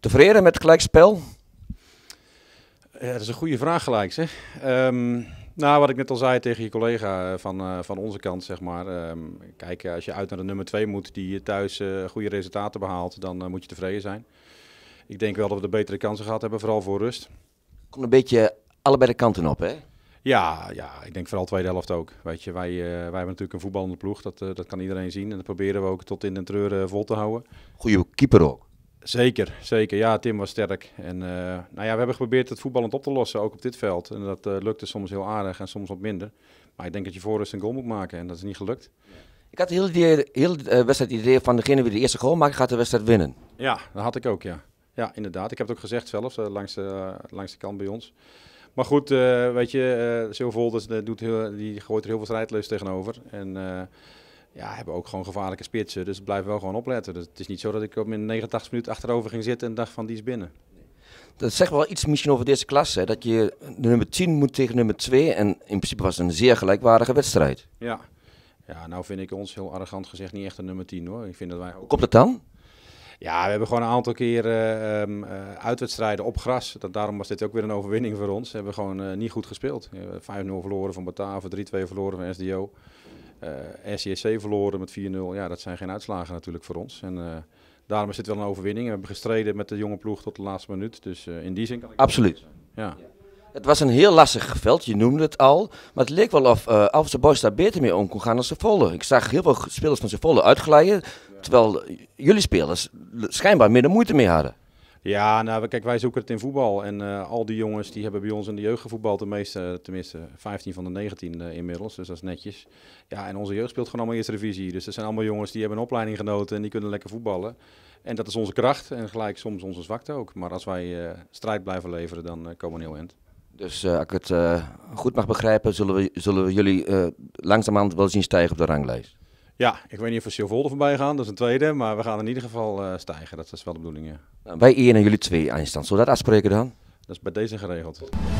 Tevreden met gelijkspel? dat is een goede vraag gelijk, zeg. Ehm, nou, wat ik net al zei tegen je collega eh, van, eh, van onze kant, zeg maar. Um, kijk, eh, als je uit naar de nummer 2 moet die je thuis goede resultaten behaalt, dan moet je tevreden zijn. Ik denk wel dat we de betere kansen gehad hebben, vooral voor rust. Komt een beetje allebei de kanten op, hè? Ja, ja, ik denk vooral tweede helft ook. Weet je, wij, wij hebben natuurlijk een voetballende ploeg, dat, dat kan iedereen zien. En dat proberen we ook tot in de treur vol te houden. Goede keeper ook. Zeker, zeker. Ja, Tim was sterk. En uh, nou ja, we hebben geprobeerd het voetballend op te lossen, ook op dit veld. En dat uh, lukte soms heel aardig en soms wat minder. Maar ik denk dat je voor een goal moet maken en dat is niet gelukt. Ik had heel, hele heel eh, wedstrijd idee van degene die de eerste goal maakt, gaat de wedstrijd winnen. Ja, dat had ik ook, ja. Ja, inderdaad. Ik heb het ook gezegd zelfs, langs, langs de kant bij ons. Maar goed, weet je, uh, doet heel, die gooit er heel veel strijdlust tegenover. En ja, hebben ook gewoon gevaarlijke spitsen. Dus blijf wel gewoon opletten. Dus het is niet zo dat ik op mijn 89 minuten achterover ging zitten en dacht van die is binnen. Dat zegt wel iets misschien over deze klasse. Dat je de nummer 10 moet tegen nummer 2. En in principe was het een zeer gelijkwaardige wedstrijd. Ja. ja, nou vind ik ons heel arrogant gezegd niet echt een nummer 10 hoor. Ik vind dat wij komt dat dan? Ja, we hebben gewoon een aantal keer eh, ehm, eh, uitwedstrijden op gras. Dat, daarom was dit ook weer een overwinning voor ons. We hebben gewoon eh, niet goed gespeeld. 5-0 verloren van Batavia, 3-2 verloren van SDO. Uh, verloren met 4-0, ja, dat zijn geen uitslagen natuurlijk voor ons. En, eh, daarom is het wel een overwinning. We hebben gestreden met de jonge ploeg tot de laatste minuut. Dus eh, in die zin kan ik... Absoluut. Ja. Het was een heel lastig veld, je noemde het al. Maar het leek wel of uh, Alves daar beter mee om kon gaan dan volle. Ik zag heel veel spelers van volle uitglijden. Terwijl jullie spelers schijnbaar minder moeite mee hadden. Ja, nou kijk, wij zoeken het in voetbal. En eh, al die jongens die hebben bij ons in de jeugd gevoetbald. De meeste, tenminste 15 van de 19 eh, inmiddels. Dus dat is netjes. Ja, en onze jeugd speelt gewoon allemaal eerste divisie. Dus dat zijn allemaal jongens die hebben een opleiding genoten en die kunnen lekker voetballen. En dat is onze kracht en gelijk soms onze zwakte ook. Maar als wij eh, strijd blijven leveren, dan komen we een heel eind. Dus als ik het goed mag begrijpen, zullen, we, zullen we jullie langzamerhand wel zien stijgen op de ranglijst? Ja, ik weet niet of we Silvolde voorbij gaan, dat is een tweede. Maar we gaan in ieder geval eh, stijgen, dat is dus wel de bedoeling, ja. Wij één en jullie twee aanstaan. Zullen we dat afspreken dan? Dat is bij deze geregeld.